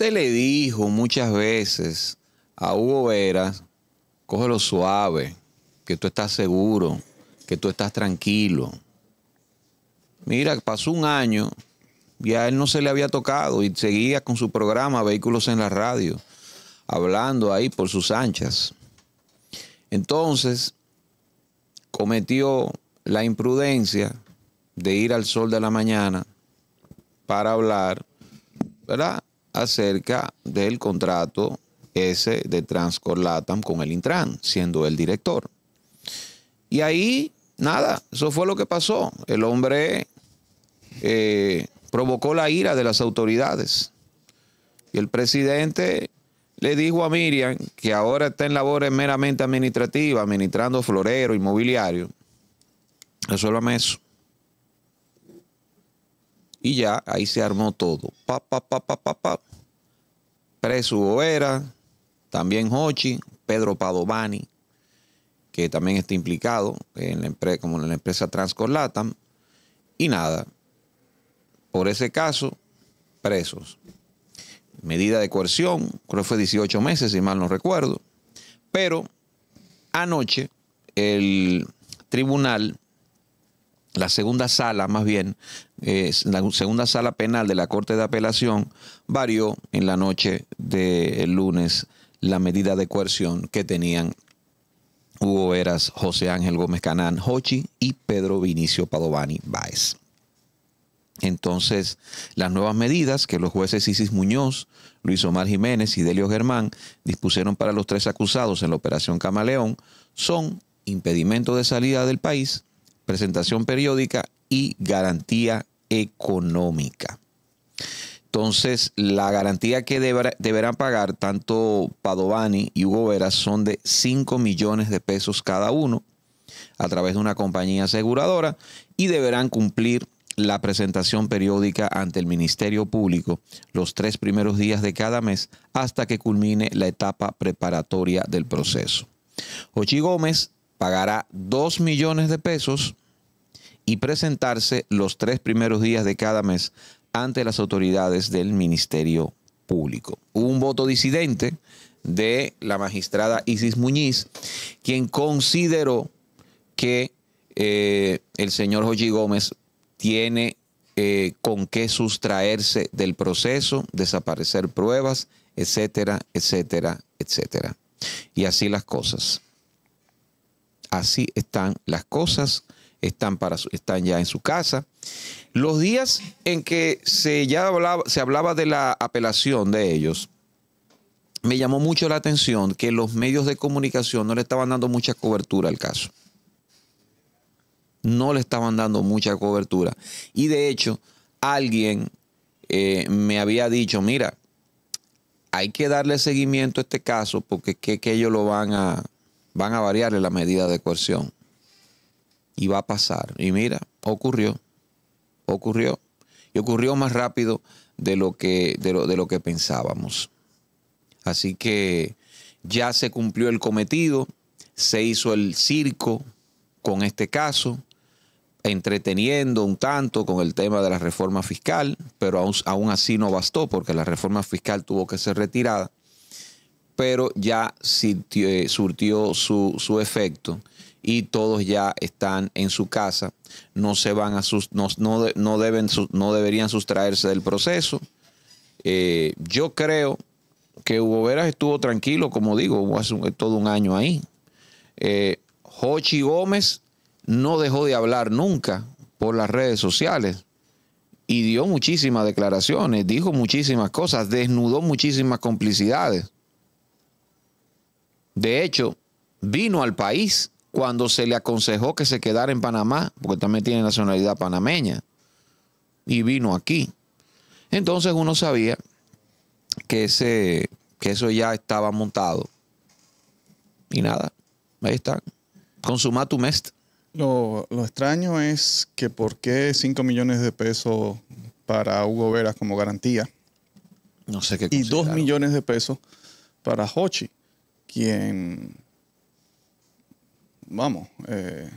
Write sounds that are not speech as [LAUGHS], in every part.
se le dijo muchas veces a Hugo Veras, cógelo suave, que tú estás seguro, que tú estás tranquilo. Mira, pasó un año y a él no se le había tocado y seguía con su programa Vehículos en la Radio, hablando ahí por sus anchas. Entonces, cometió la imprudencia de ir al sol de la mañana para hablar, ¿verdad? acerca del contrato ese de Transcorlatam con el Intran, siendo el director. Y ahí, nada, eso fue lo que pasó. El hombre eh, provocó la ira de las autoridades. Y el presidente le dijo a Miriam, que ahora está en labores meramente administrativas, administrando florero, inmobiliario, resuélvame eso y ya ahí se armó todo. Pa, pa, Preso también Hochi, Pedro Padovani, que también está implicado en la empresa, como en la empresa Transcorlatam. Y nada, por ese caso, presos. Medida de coerción, creo que fue 18 meses, si mal no recuerdo. Pero anoche el tribunal la segunda sala, más bien, eh, la segunda sala penal de la Corte de Apelación varió en la noche del lunes la medida de coerción que tenían Hugo Eras, José Ángel Gómez Canán, Hochi y Pedro Vinicio Padovani Baez. Entonces, las nuevas medidas que los jueces Isis Muñoz, Luis Omar Jiménez y Delio Germán dispusieron para los tres acusados en la operación Camaleón son impedimento de salida del país, presentación periódica y garantía económica. Entonces, la garantía que deberán pagar tanto Padovani y Hugo Vera son de 5 millones de pesos cada uno a través de una compañía aseguradora y deberán cumplir la presentación periódica ante el Ministerio Público los tres primeros días de cada mes hasta que culmine la etapa preparatoria del proceso. Ochi Gómez pagará 2 millones de pesos y presentarse los tres primeros días de cada mes ante las autoridades del Ministerio Público. Hubo un voto disidente de la magistrada Isis Muñiz, quien consideró que eh, el señor Joji Gómez tiene eh, con qué sustraerse del proceso, desaparecer pruebas, etcétera, etcétera, etcétera. Y así las cosas. Así están las cosas están, para están ya en su casa. Los días en que se ya hablaba, se hablaba de la apelación de ellos, me llamó mucho la atención que los medios de comunicación no le estaban dando mucha cobertura al caso. No le estaban dando mucha cobertura. Y de hecho, alguien eh, me había dicho, mira, hay que darle seguimiento a este caso porque que, ellos lo van a, van a la medida de coerción y va a pasar. Y mira, ocurrió, ocurrió. Y ocurrió más rápido de lo que, de lo, que pensábamos. Así que ya se cumplió el cometido, se hizo el circo con este caso, entreteniendo un tanto con el tema de la reforma fiscal, pero aún, aún así no bastó porque la reforma fiscal tuvo que ser retirada, pero ya surtió, surtió su, su efecto y todos ya están en su casa. No, se van a sus, no, deben, no deberían sustraerse del proceso. Eh, yo creo que Hugo Veras estuvo tranquilo, como digo, hace todo un año ahí. Eh, Jochi Gómez no dejó de hablar nunca por las redes sociales y dio muchísimas declaraciones, dijo muchísimas cosas, desnudó muchísimas complicidades. De hecho, vino al país cuando se le aconsejó que se quedara en Panamá, porque también tiene nacionalidad panameña, y vino aquí. Entonces uno sabía que, ese, que eso ya estaba montado. Y nada, ahí está. Consuma tu mes. Lo, lo, extraño es que por qué 5 millones de pesos para Hugo Veras como garantía. No sé qué. Y 2 millones de pesos para Hochi, quien vamos. Eh,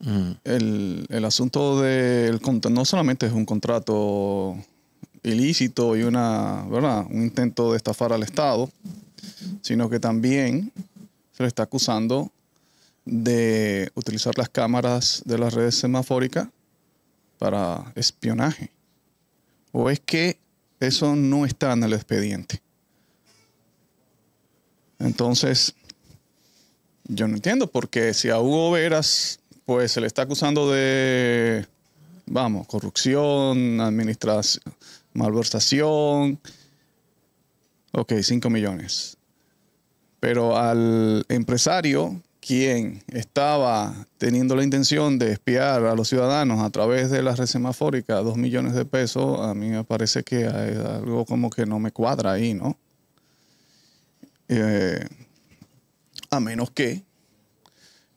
mm. el, asunto del no solamente es un contrato ilícito y una, ¿verdad? un intento de estafar al Estado, sino que también se le está acusando de utilizar las cámaras de las redes semafóricas para espionaje. ¿O es que eso no está en el expediente? Entonces, yo no entiendo, porque si a Hugo Veras pues se le está acusando de, vamos, corrupción, administración, malversación, ok, 5 millones. Pero al empresario, quien estaba teniendo la intención de espiar a los ciudadanos a través de la red semafórica, 2 millones de pesos, a mí me parece que hay algo como que no me cuadra ahí, ¿no? Eh, a menos que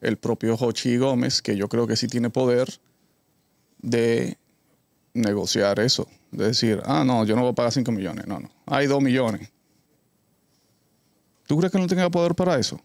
el propio Jochi Gómez, que yo creo que sí tiene poder de negociar eso, de decir, ah, no, yo no voy a pagar 5 millones, no, no, hay 2 millones. ¿Tú crees que no tenga poder para eso?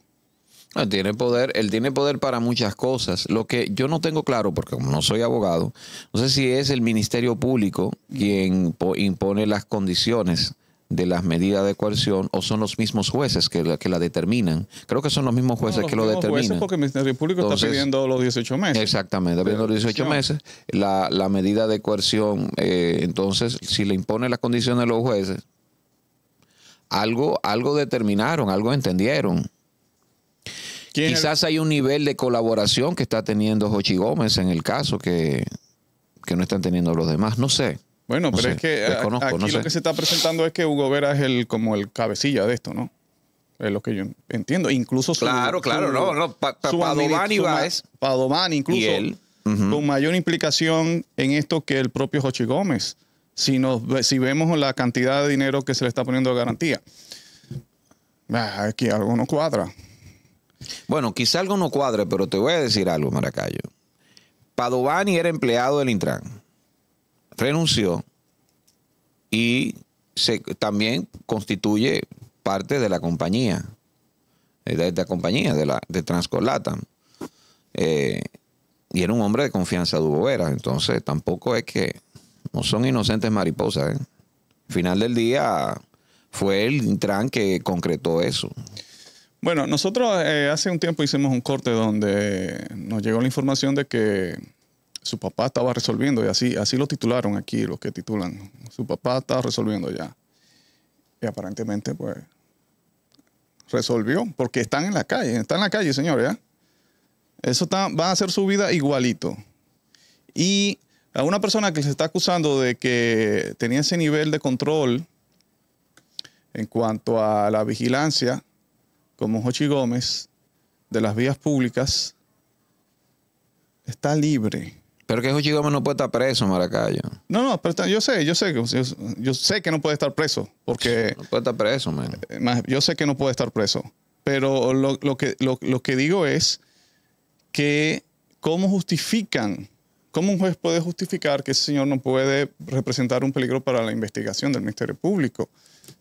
Él tiene poder, él tiene poder para muchas cosas. Lo que yo no tengo claro, porque como no soy abogado, no sé si es el Ministerio Público quien impone las condiciones de las medidas de coerción o son los mismos jueces que la, que la determinan. Creo que son los mismos jueces que lo determinan. Jueces porque el Ministerio Público está pidiendo los 18 meses. Exactamente, pidiendo los 18 meses. La, medida de coerción, eh, entonces, si le impone las condiciones de los jueces, algo, algo determinaron, algo entendieron. Quizás hay un nivel de colaboración que está teniendo Jochi Gómez en el caso que no están teniendo los demás, no sé. Bueno, pero es que aquí lo que se está presentando es que Hugo Vera es el como el cabecilla de esto, ¿no? Es lo que yo entiendo. Incluso su, Claro, claro, no, no. Padovani incluso. Con mayor implicación en esto que el propio Jochi Gómez. Si, nos, si vemos la cantidad de dinero que se le está poniendo de garantía. Ah, aquí algo no cuadra. Bueno, quizá algo no cuadre, pero te voy a decir algo, Maracayo. Padovani era empleado del Intran renunció y se, también constituye parte de la compañía, eh, de la compañía de, la, de Transcolatan eh, y era un hombre de confianza de entonces tampoco es que no son inocentes mariposas. ¿eh? Final del día fue el Intran que concretó eso. Bueno, nosotros hace un tiempo hicimos un corte donde nos llegó la información de que su papá estaba resolviendo y así, así lo titularon aquí, los que titulan. Su papá estaba resolviendo ya. Y aparentemente, pues, resolvió, porque están en la calle, están en la calle, señores. Eso va a ser su vida igualito. Y a una persona que se está acusando de que tenía ese nivel de control en cuanto a la vigilancia, como Jochi Gómez, de las vías públicas, está libre. Pero que José Gómez no puede estar preso Maracayo. No, no, yo sé, yo sé, yo, yo sé que no puede estar preso. Porque. [LAUGHS] No puede estar preso, man. Eh, yo sé que no puede estar preso. Pero lo, que, lo que digo es que cómo justifican, cómo un juez puede justificar que ese señor no puede representar un peligro para la investigación del Ministerio Público.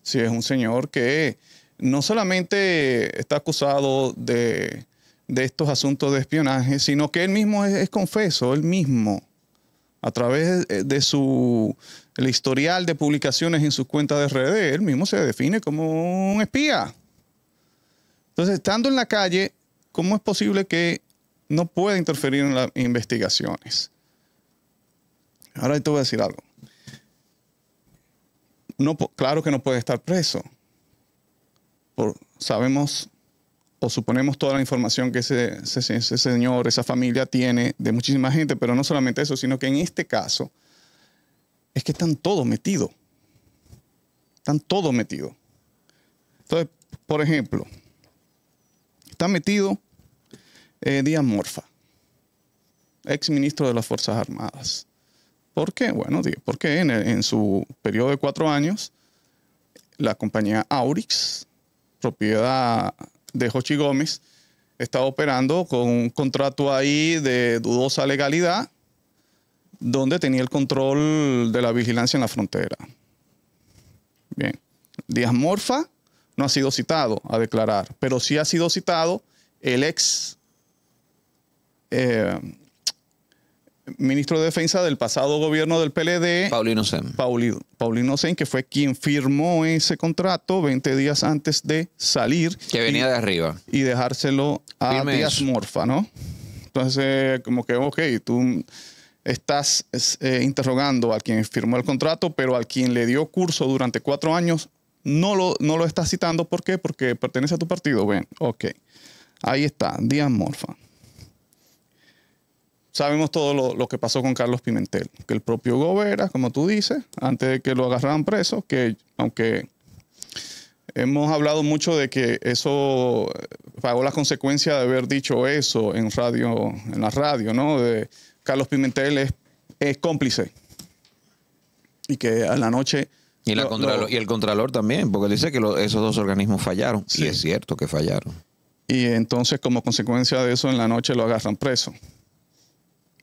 Si es un señor que no solamente está acusado de de estos asuntos de espionaje, sino que él mismo es, confeso, él mismo, a través de su el historial de publicaciones en sus cuentas de redes, él mismo se define como un espía. Entonces, estando en la calle, ¿cómo es posible que no pueda interferir en las investigaciones? Ahora te voy a decir algo. No, claro que no puede estar preso. Por, sabemos o suponemos toda la información que ese, señor, esa familia tiene de muchísima gente, pero no solamente eso, sino que en este caso es que están todos metidos. Están todos metidos. Entonces, por ejemplo, está metido eh, Díaz Morfa, ex ministro de las Fuerzas Armadas. ¿Por qué? Bueno, porque en, en su periodo de cuatro años, la compañía Aurix, propiedad de Jochi Gómez estaba operando con un contrato ahí de dudosa legalidad, donde tenía el control de la vigilancia en la frontera. Bien, Díaz Morfa no ha sido citado a declarar, pero sí ha sido citado el ex eh, ministro de Defensa del pasado gobierno del PLD. Paulino Sen. Paulino Sen, que fue quien firmó ese contrato 20 días antes de salir. Que venía de arriba. Y dejárselo a Díaz Morfa, ¿no? Entonces, eh, como que, ok, tú estás eh, interrogando a quien firmó el contrato, pero al quien le dio curso durante cuatro años, no lo, no lo estás citando. ¿Por qué? Porque pertenece a tu partido. Ven, ok. Ahí está, Díaz Morfa sabemos todo lo, que pasó con Carlos Pimentel, que el propio Gobera, como tú dices, antes de que lo agarraran preso, que aunque hemos hablado mucho de que eso eh, pagó las consecuencias de haber dicho eso en radio, en la radio, ¿no? De Carlos Pimentel es, cómplice. Y que a la noche y, el Contralor también, porque dice que esos dos organismos fallaron. Sí. Y es cierto que fallaron. Y entonces, como consecuencia de eso, en la noche lo agarran preso.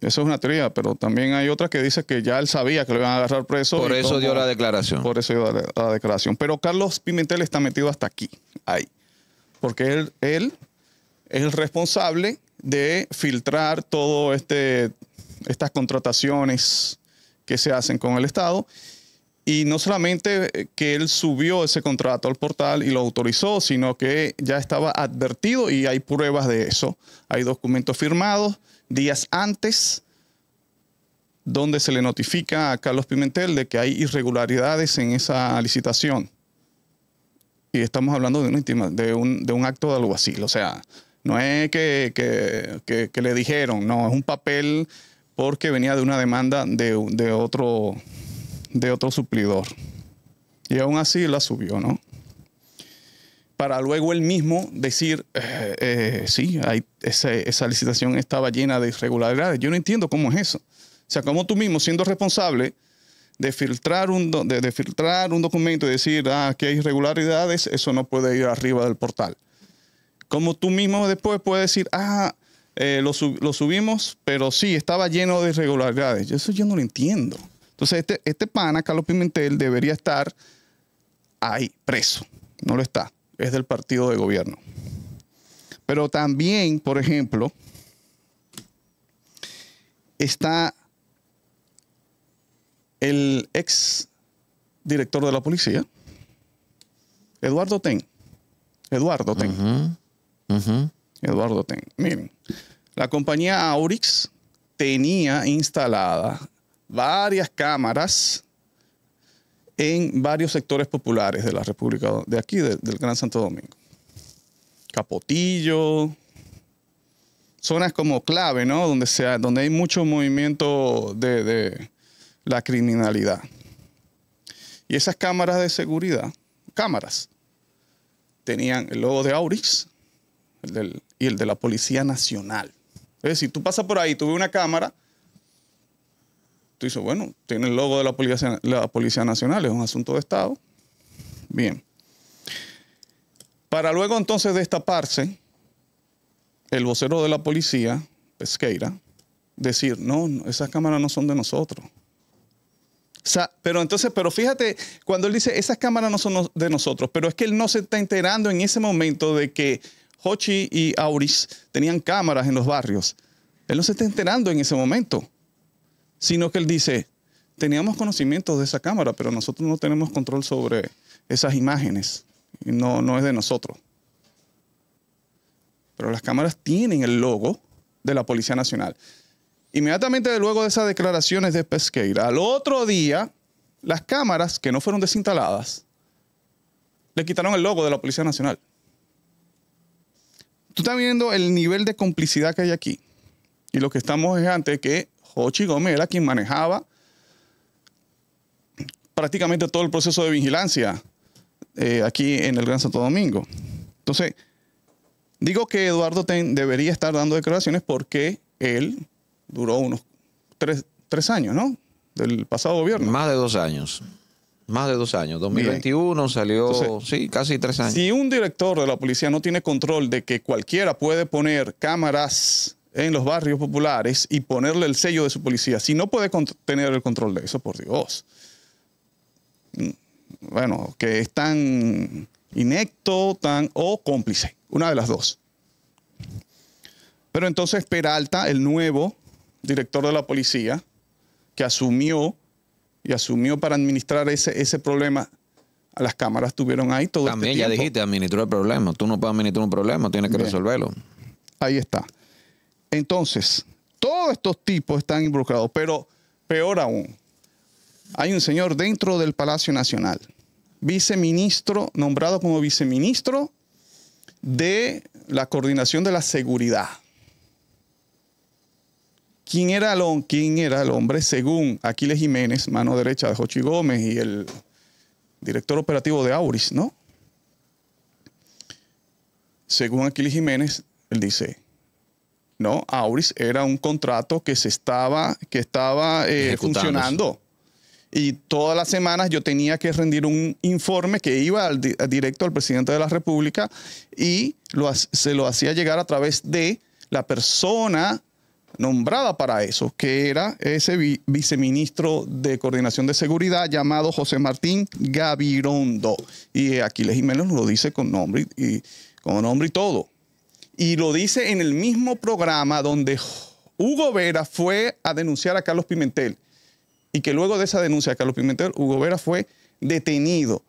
Eso es una teoría, pero también hay otra que dice que ya él sabía que lo iban a agarrar preso. Por eso dio la declaración. Por eso dio la, declaración. Pero Carlos Pimentel está metido hasta aquí, ahí. Porque él, él es el responsable de filtrar todo este estas contrataciones que se hacen con el Estado. Y no solamente que él subió ese contrato al portal y lo autorizó, sino que ya estaba advertido y hay pruebas de eso. Hay documentos firmados días antes, donde se le notifica a Carlos Pimentel de que hay irregularidades en esa licitación. Y estamos hablando de, una de, un, acto de así. o sea, no es que, le dijeron, no, es un papel porque venía de una demanda de, de otro, de otro suplidor. Y aún así la subió, ¿no? para luego él mismo decir, eh, eh, sí, hay, esa licitación estaba llena de irregularidades. Yo no entiendo cómo es eso. O sea, como tú mismo siendo responsable de filtrar un, de, filtrar un documento y decir, ah, que hay irregularidades, eso no puede ir arriba del portal. Como tú mismo después puedes decir, ah, eh, lo, subimos, pero sí, estaba lleno de irregularidades. Eso yo no lo entiendo. Entonces, este, este pana, Carlos Pimentel, debería estar ahí, preso. No lo está es del partido de gobierno. Pero también, por ejemplo, está el ex director de la policía, Eduardo Ten. Eduardo Ten. Eduardo Ten. Miren, la compañía Aurix tenía instaladas varias cámaras en varios sectores populares de la República, de aquí, del Gran Santo Domingo. Capotillo, zonas como clave, ¿no? Donde, sea, donde hay mucho movimiento de, la criminalidad. Y esas cámaras de seguridad, cámaras, tenían el logo de Aurix y el de la Policía Nacional. Es decir, tú pasas por ahí, tú ves una cámara tú bueno, tiene el logo de la Policía, la Policía Nacional, es un asunto de Estado. Bien. Para luego entonces destaparse, el vocero de la policía, Pesqueira, decir, no, esas cámaras no son de nosotros. pero entonces, pero fíjate, cuando él dice, esas cámaras no son de nosotros, pero es que él no se está enterando en ese momento de que Hochi y Auris tenían cámaras en los barrios. Él no se está enterando en ese momento sino que él dice, teníamos conocimiento de esa cámara, pero nosotros no tenemos control sobre esas imágenes, no, no es de nosotros. Pero las cámaras tienen el logo de la Policía Nacional. Inmediatamente luego de esas declaraciones de Pesqueira, al otro día, las cámaras que no fueron desinstaladas, le quitaron el logo de la Policía Nacional. Tú estás viendo el nivel de complicidad que hay aquí. Y lo que estamos es ante que Ochi Gómez era quien manejaba prácticamente todo el proceso de vigilancia eh, aquí en el Gran Santo Domingo. Entonces, digo que Eduardo Ten debería estar dando declaraciones porque él duró unos tres, años, ¿no? Del pasado gobierno. Más de dos años. Más de dos años. 2021 salió, sí, casi tres años. Si un director de la policía no tiene control de que cualquiera puede poner cámaras en los barrios populares y ponerle el sello de su policía. Si no puede tener el control de eso, por Dios. Mm, bueno, que es tan inecto, tan o cómplice, una de las dos. Pero entonces Peralta, el nuevo director de la policía, que asumió y asumió para administrar ese, ese problema, las cámaras tuvieron ahí todo este También ya dijiste, administró el problema. Tú no puedes administrar un problema, tienes que resolverlo. Ahí está. Entonces, todos estos tipos están involucrados, pero peor aún, hay un señor dentro del Palacio Nacional, viceministro, nombrado como viceministro de la coordinación de la seguridad. ¿Quién era, el, era hombre? Según Aquiles Jiménez, mano derecha de Jochi Gómez y el director operativo de Auris, ¿no? Según Aquiles Jiménez, él dice, ¿no? Auris era un contrato que se estaba, que estaba eh, funcionando. Y todas las semanas yo tenía que rendir un informe que iba al directo al presidente de la República y se lo hacía llegar a través de la persona nombrada para eso, que era ese viceministro de Coordinación de Seguridad llamado José Martín Gavirondo. Y Aquiles Jiménez lo dice con nombre y con nombre y todo. Y lo dice en el mismo programa donde Hugo Vera fue a denunciar a Carlos Pimentel. Y que luego de esa denuncia a Carlos Pimentel, Hugo Vera fue detenido.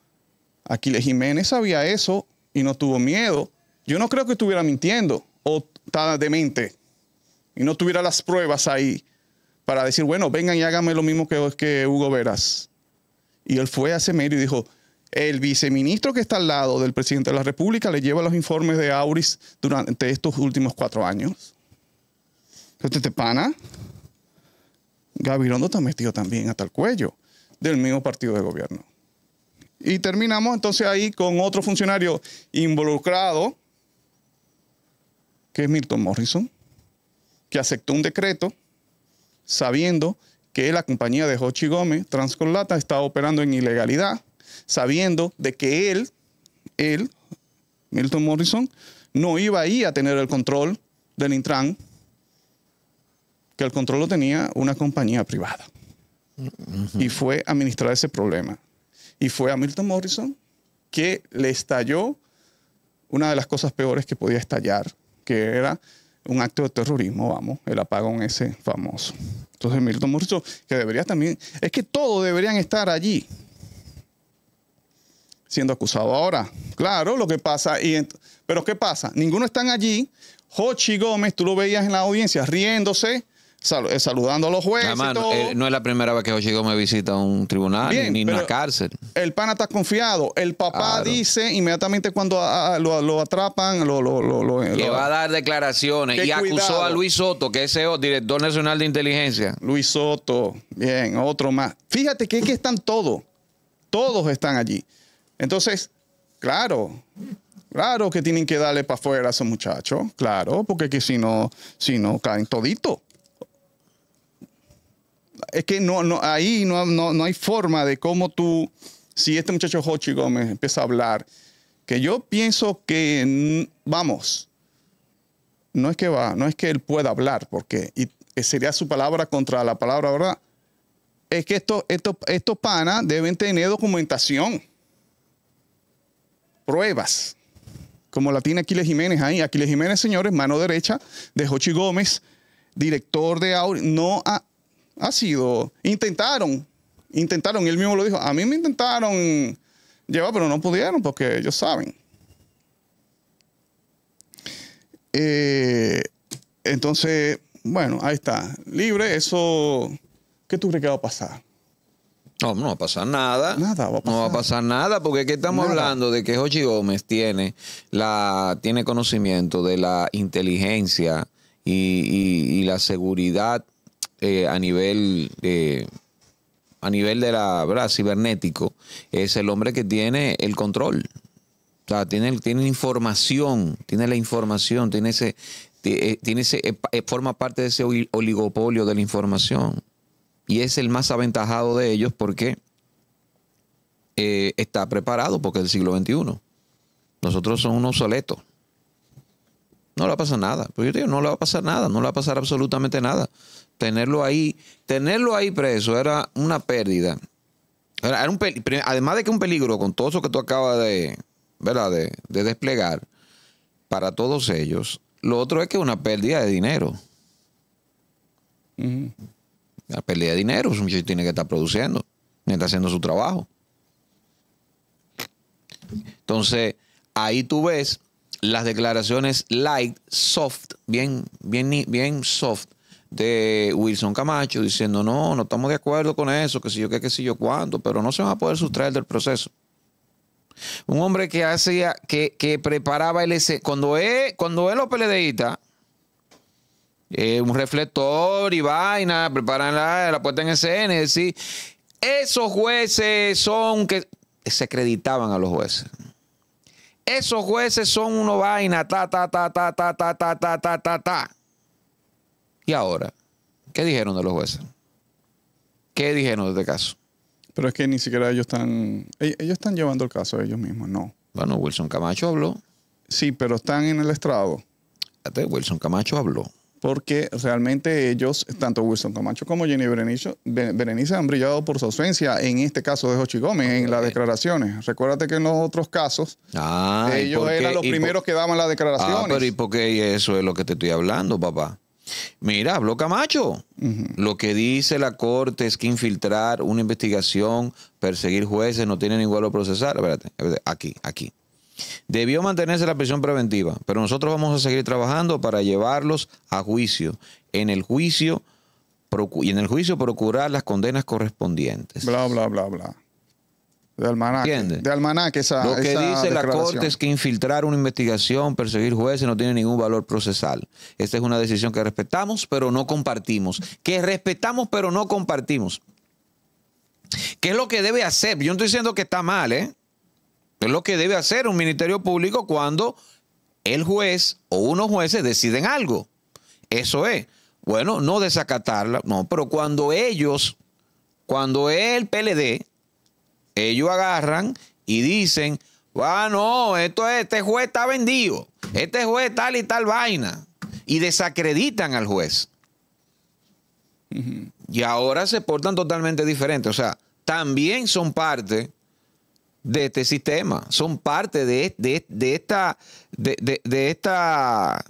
Aquiles Jiménez sabía eso y no tuvo miedo. Yo no creo que estuviera mintiendo o estaba demente y no tuviera las pruebas ahí para decir, bueno, vengan y háganme lo mismo que, que Hugo Veras. Y él fue a ese medio y dijo, el viceministro que está al lado del presidente de la República le lleva los informes de Auris durante estos últimos cuatro años. ¿Este te pana, Gavirondo está metido también hasta el cuello del mismo partido de gobierno. Y terminamos entonces ahí con otro funcionario involucrado, que es Milton Morrison, que aceptó un decreto sabiendo que la compañía de Hochi Gómez, Transcolata, estaba operando en ilegalidad sabiendo de que él, él, Milton Morrison, no iba ahí a tener el control del Intran, que el control lo tenía una compañía privada. Y fue administrar ese problema. Y fue a Milton Morrison que le estalló una de las cosas peores que podía estallar, que era un acto de terrorismo, vamos, el apagón ese famoso. Entonces Milton Morrison, que debería también, es que todos deberían estar allí, siendo acusado ahora. Claro, lo que pasa, y pero ¿qué pasa? Ninguno están allí. Hochi Gómez, tú lo veías en la audiencia riéndose, eh, saludando a los jueces. no es la primera vez que Hochi Gómez visita un tribunal ni una cárcel. El pana está confiado. El papá dice inmediatamente cuando ah, ah, lo, atrapan, lo, lo, lo va a dar declaraciones y acusó a Luis Soto, que es el director nacional de inteligencia. Luis Soto. Bien, otro más. Fíjate que aquí están todos. Todos están allí. Entonces, claro, claro que tienen que darle para afuera a esos muchachos, claro, porque que si no, si no caen todito. Es que no, no ahí no, no, hay forma de cómo tú, si este muchacho Hochi Gómez empieza a hablar, que yo pienso que, vamos, no es que va, no es que él pueda hablar, porque y eh, sería su palabra contra la palabra, ¿verdad? Es que estos esto, panas deben tener documentación pruebas, como la tiene Aquiles Jiménez ahí. Aquiles Jiménez, señores, mano derecha de Jochi Gómez, director de Auri, no ha, sido. Intentaron, intentaron, él mismo lo dijo, a mí me intentaron llevar, pero no pudieron porque ellos saben. Eh, entonces, bueno, ahí está. Libre, eso, ¿qué tú crees que va a pasar? No, no va a pasar nada. No va a pasar nada, porque aquí estamos hablando de que Jochi Gómez tiene, la, tiene conocimiento de la inteligencia y, la seguridad eh, a nivel eh, a nivel de la ¿verdad? cibernético. Es el hombre que tiene el control. O sea, tiene, tiene información, tiene la información, tiene ese, eh, tiene forma parte de ese oligopolio de la información y es el más aventajado de ellos porque eh, está preparado porque es el siglo XXI. Nosotros somos un soletos. No le va a pasar nada. Pues no le va a pasar nada, no le va a pasar absolutamente nada. Tenerlo ahí, tenerlo ahí preso era una pérdida. además de que un peligro con todo eso que tú acabas de, ¿verdad? De, desplegar para todos ellos, lo otro es que es una pérdida de dinero. La pelea de dinero, pues, un muchacho tiene que estar produciendo, tiene que haciendo su trabajo. Entonces, ahí tú ves las declaraciones light, soft, bien, bien, bien soft de Wilson Camacho diciendo no, no estamos de acuerdo con eso, que si yo qué, que si yo cuánto, pero no se va a poder sustraer del proceso. Un hombre que hacía, que, que preparaba el cuando él, cuando él lo peledeístas un reflector y vaina, preparan la, la puesta en escena, es esos jueces son que se acreditaban a los jueces. Esos jueces son uno vaina, ta, ta, ta, ta, ta, ta, ta, ta, ta, ta, ta. Y ahora, ¿qué dijeron de los jueces? ¿Qué dijeron de este caso? Pero es que ni siquiera ellos están, ellos están llevando el caso ellos mismos, no. Bueno, Wilson Camacho habló. Sí, pero están en el estrado. Wilson Camacho habló porque realmente ellos, tanto Wilson Camacho como Jenny Berenice, Berenice, han brillado por su ausencia, en este caso de Jochi Gómez, en las declaraciones. Recuérdate que en los otros casos, ah, ellos eran los primeros que daban las declaraciones. Ah, pero ¿y por qué eso es lo que te estoy hablando, papá? Mira, habló Camacho. Lo que dice la corte es que infiltrar una investigación, perseguir jueces, no tiene igual valor procesar. espérate, aquí, aquí. Debió mantenerse la prisión preventiva, pero nosotros vamos a seguir trabajando para llevarlos a juicio. En el juicio y en el juicio procurar las condenas correspondientes. Bla, bla, bla, bla. De almanaque. ¿Entiendes? De almanaque esa. Lo que dice la Corte es que infiltrar una investigación, perseguir jueces, no tiene ningún valor procesal. Esta es una decisión que respetamos, pero no compartimos. Que respetamos, pero no compartimos. ¿Qué es lo que debe hacer? Yo no estoy diciendo que está mal, ¿eh? Es lo que debe hacer un ministerio público cuando el juez o unos jueces deciden algo. Eso es. Bueno, no desacatarla, no, pero cuando ellos, cuando es el PLD, ellos agarran y dicen, ah, no, esto este juez está vendido, este juez tal y tal vaina, y desacreditan al juez. Y ahora se portan totalmente diferente. O sea, también son parte de este sistema, son parte de, de, de esta, de, esta,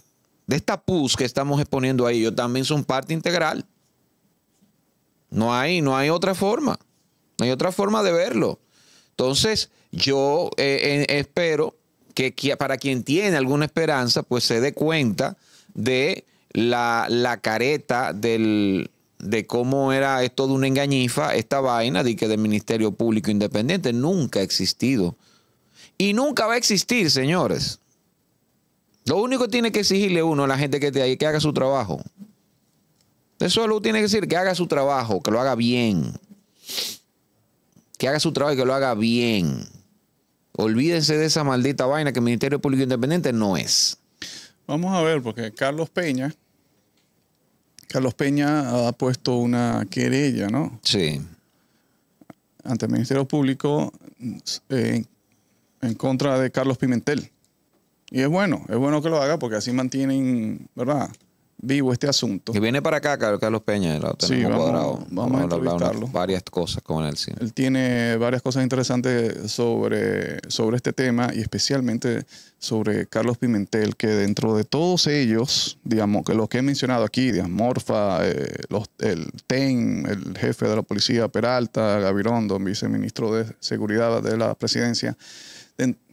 de esta PUS que estamos exponiendo ahí. Ellos también son parte integral. No hay, no hay otra forma. No hay otra forma de verlo. Entonces, yo eh, eh, espero que, que, para quien tiene alguna esperanza, pues se dé cuenta de la, la careta del, de cómo era esto de una engañifa, esta vaina de que del Ministerio Público Independiente nunca ha existido. Y nunca va a existir, señores. Lo único que tiene que exigirle uno a la gente que, te, que haga su trabajo. Eso solo tiene que decir que haga su trabajo, que lo haga bien. Que haga su trabajo y que lo haga bien. Olvídense de esa maldita vaina que el Ministerio Público Independiente no es. Vamos a ver, porque Carlos Peña, Carlos Peña ha puesto una querella, ¿no? Sí. Ante el Ministerio Público eh, en contra de Carlos Pimentel. Y es bueno, es bueno que lo haga porque así mantienen, ¿verdad? vivo este asunto. Que viene para acá, Carlos Peña, sí, vamos, cuadrado. Vamos, a hablar varias cosas con él. Él tiene varias cosas interesantes sobre, sobre este tema y especialmente sobre Carlos Pimentel, que dentro de todos ellos, digamos, que los que he mencionado aquí, Morfa, eh, el TEN, el jefe de la policía Peralta, Gavirondo, don viceministro de Seguridad de la presidencia,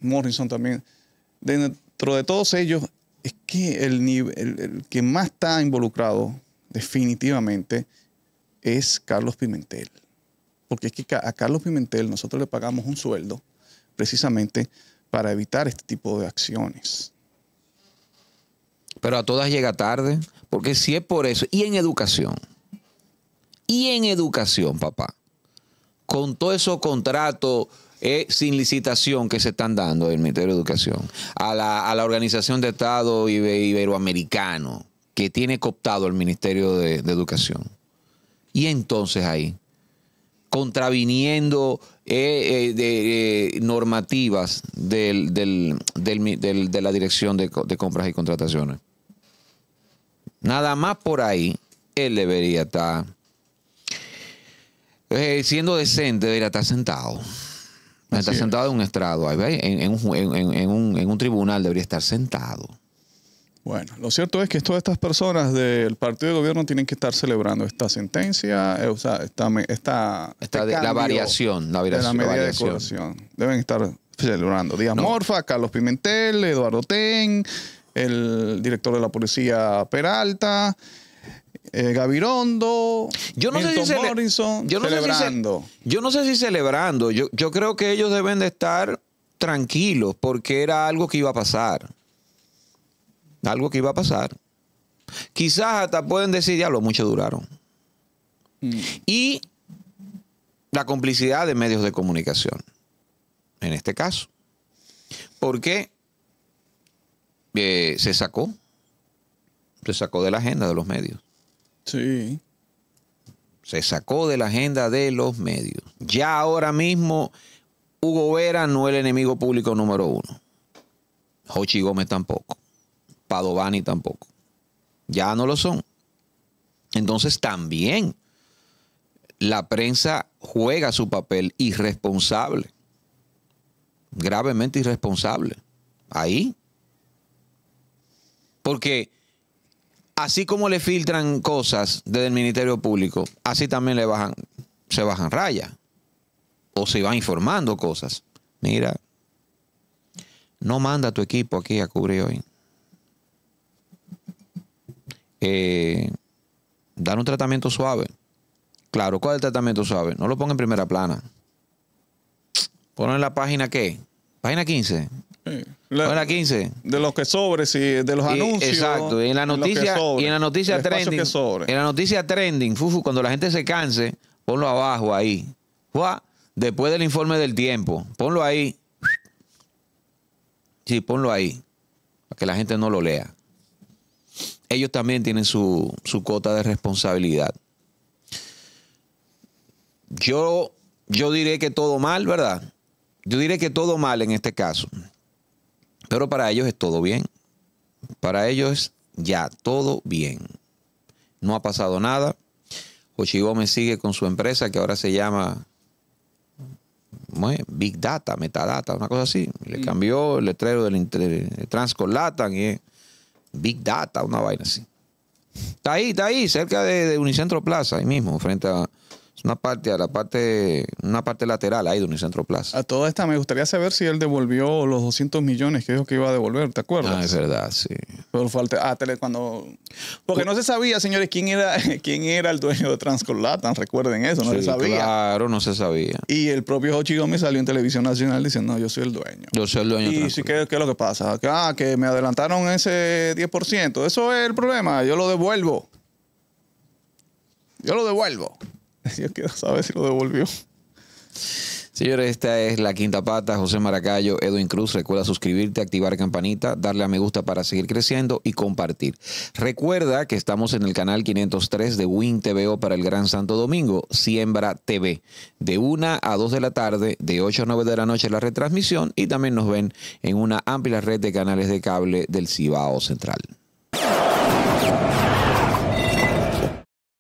Morrison también, dentro de todos ellos es que el, que más está involucrado definitivamente es Carlos Pimentel. Porque es que a Carlos Pimentel nosotros le pagamos un sueldo precisamente para evitar este tipo de acciones. Pero a todas llega tarde, porque si es por eso, y en educación, y en educación, papá, con todos esos contratos eh, sin licitación que se están dando del Ministerio de Educación a la, Organización de Estado Iberoamericano que tiene cooptado el Ministerio de, Educación. Y entonces ahí, contraviniendo eh, eh, de, eh, normativas del, del, de la Dirección de, Compras y Contrataciones. Nada más por ahí, él debería estar, siendo decente, debería estar sentado. Está sentado en un estrado, en, en, un, tribunal debería estar sentado. Bueno, lo cierto es que todas estas personas del partido de gobierno tienen que estar celebrando esta sentencia, eh, o sea, esta, este la variación, la variación, de la Deben estar celebrando. Díaz Morfa, Carlos Pimentel, Eduardo Ten, el director de la policía Peralta. Eh, Gavirondo, yo no sé si Morrison, yo celebrando. yo no sé si celebrando. Yo, creo que ellos deben de estar tranquilos porque era algo que iba a pasar. Algo que iba a pasar. Quizás hasta pueden decir, ya lo mucho duraron. Mm. Y la complicidad de medios de comunicación, en este caso. Porque eh, se sacó, se sacó de la agenda de los medios. Sí. Se sacó de la agenda de los medios. Ya ahora mismo, Hugo Vera no es el enemigo público número uno. Jochi Gómez tampoco. Padovani tampoco. Ya no lo son. Entonces también la prensa juega su papel irresponsable, gravemente irresponsable, ahí. Porque así como le filtran cosas desde el Ministerio Público, así también le bajan, se bajan rayas. O se van informando cosas. Mira, no manda tu equipo aquí a cubrir hoy. Eh, dar un tratamiento suave. Claro, ¿cuál es el tratamiento suave? No lo ponga en primera plana. Ponen en la página qué? Página 15. De los que sobres y de los anuncios. Exacto, y en la noticia, en la noticia trending. En la noticia trending, cuando la gente se canse, ponlo abajo ahí. después del informe del tiempo, ponlo ahí. Sí, ponlo ahí, para que la gente no lo lea. Ellos también tienen su, su cuota de responsabilidad. Yo, yo diré que todo mal, ¿verdad? Yo diré que todo mal en este caso. Pero para ellos es todo bien. Para ellos ya todo bien. No ha pasado nada. Joshi sigue con su empresa que ahora se llama Big Data, Metadata, una cosa así. Le cambió el letrero del de Transcolatan y Big Data, una vaina así. Está ahí, está ahí, cerca de, de Unicentro Plaza, ahí mismo, frente a, una parte a la parte, una parte lateral ahí de centro Plaza. A toda esta me gustaría saber si él devolvió los 200 millones que dijo que iba a devolver, ¿te acuerdas? Ah, es verdad, sí. Pero falta, ah, tele, cuando, porque no se sabía, señores, quién era, [LAUGHS] quién era el dueño de Transcolatan, recuerden eso, no se sabía. Claro, no se sabía. Y el propio Hochi Gómez salió en televisión nacional diciendo, no, yo soy el dueño. Yo soy el dueño. Y sí, Y ¿qué es lo que pasa? ah, que me adelantaron ese 10%, eso es el problema, yo lo devuelvo. Yo lo devuelvo. Dios [LAUGHS] que sabe si lo devolvió. Señores, esta es La Quinta Pata, José Maracayo, Edwin Cruz. Recuerda suscribirte, activar campanita, darle a me gusta para seguir creciendo y compartir. Recuerda que estamos en el canal 503 de Win TVO para el Gran Santo Domingo, Siembra TV, de 1 a 2 de la tarde, de 8 a 9 de la noche la retransmisión y también nos ven en una amplia red de canales de cable del Cibao Central.